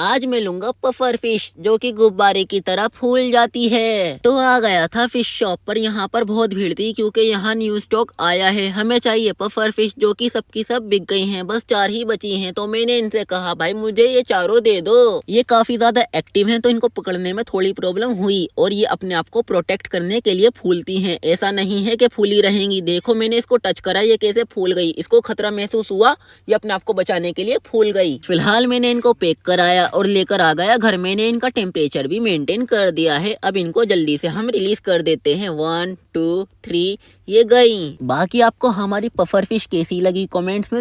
आज मैं लूंगा पफर फिश जो कि गुब्बारे की तरह फूल जाती है तो आ गया था फिश शॉप पर यहाँ पर बहुत भीड़ थी क्योंकि यहाँ न्यू स्टॉक आया है हमें चाहिए पफर फिश जो कि सबकी सब बिक गई हैं बस चार ही बची हैं तो मैंने इनसे कहा भाई मुझे ये चारों दे दो ये काफी ज्यादा एक्टिव है तो इनको पकड़ने में थोड़ी प्रॉब्लम हुई और ये अपने आप को प्रोटेक्ट करने के लिए फूलती है ऐसा नहीं है की फूली रहेंगी देखो मैंने इसको टच करा ये कैसे फूल गई इसको खतरा महसूस हुआ ये अपने आप को बचाने के लिए फूल गई फिलहाल मैंने इनको पैक कराया और लेकर आ गया घर मैंने इनका टेम्परेचर भी मेंटेन कर दिया है अब इनको जल्दी से हम रिलीज कर देते हैं वन टू थ्री ये गई बाकी आपको हमारी पफर फिश कैसी लगी कमेंट्स में